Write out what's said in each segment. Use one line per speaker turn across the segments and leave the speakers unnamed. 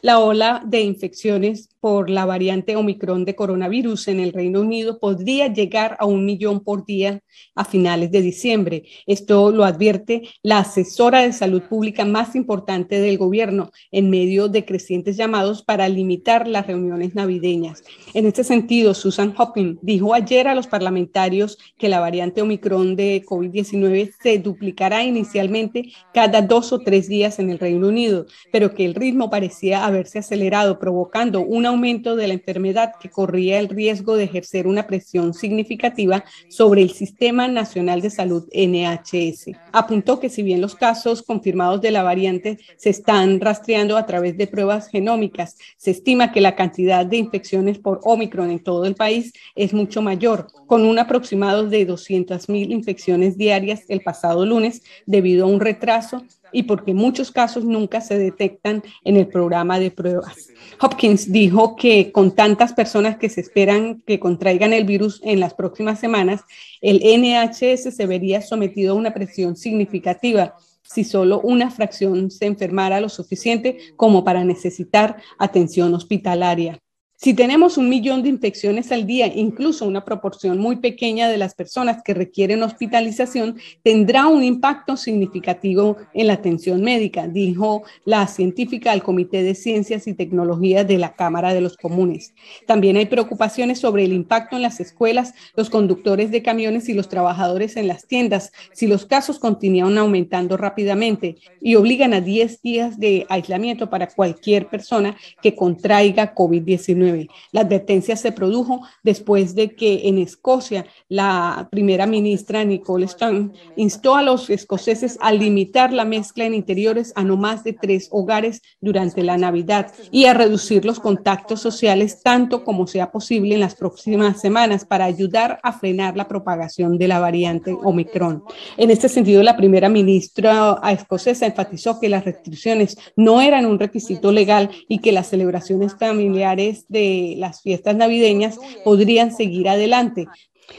La ola de infecciones por la variante Omicron de coronavirus en el Reino Unido podría llegar a un millón por día a finales de diciembre. Esto lo advierte la asesora de salud pública más importante del gobierno en medio de crecientes llamados para limitar las reuniones navideñas. En este sentido, Susan Hopkins dijo ayer a los parlamentarios que la variante Omicron de COVID-19 se duplicará inicialmente cada dos o tres días en el Reino Unido, pero que el ritmo parecía haberse acelerado, provocando un aumento de la enfermedad que corría el riesgo de ejercer una presión significativa sobre el Sistema Nacional de Salud NHS. Apuntó que si bien los casos confirmados de la variante se están rastreando a través de pruebas genómicas, se estima que la cantidad de infecciones por Omicron en todo el país es mucho mayor, con un aproximado de 200.000 infecciones diarias el pasado lunes debido a un retraso y porque muchos casos nunca se detectan en el programa de pruebas. Hopkins dijo que con tantas personas que se esperan que contraigan el virus en las próximas semanas, el NHS se vería sometido a una presión significativa si solo una fracción se enfermara lo suficiente como para necesitar atención hospitalaria. Si tenemos un millón de infecciones al día, incluso una proporción muy pequeña de las personas que requieren hospitalización, tendrá un impacto significativo en la atención médica, dijo la científica al Comité de Ciencias y Tecnologías de la Cámara de los Comunes. También hay preocupaciones sobre el impacto en las escuelas, los conductores de camiones y los trabajadores en las tiendas si los casos continúan aumentando rápidamente y obligan a 10 días de aislamiento para cualquier persona que contraiga COVID-19. La advertencia se produjo después de que en Escocia la primera ministra Nicole Stone instó a los escoceses a limitar la mezcla en interiores a no más de tres hogares durante la Navidad y a reducir los contactos sociales tanto como sea posible en las próximas semanas para ayudar a frenar la propagación de la variante Omicron. En este sentido, la primera ministra escocesa enfatizó que las restricciones no eran un requisito legal y que las celebraciones familiares de las fiestas navideñas podrían seguir adelante,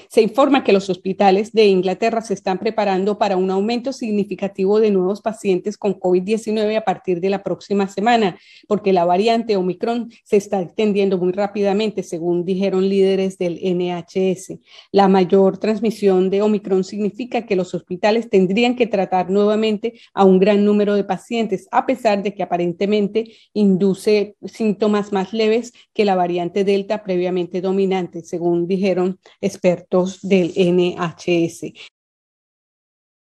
se informa que los hospitales de Inglaterra se están preparando para un aumento significativo de nuevos pacientes con COVID-19 a partir de la próxima semana, porque la variante Omicron se está extendiendo muy rápidamente, según dijeron líderes del NHS. La mayor transmisión de Omicron significa que los hospitales tendrían que tratar nuevamente a un gran número de pacientes, a pesar de que aparentemente induce síntomas más leves que la variante Delta previamente dominante, según dijeron expertos del NHS.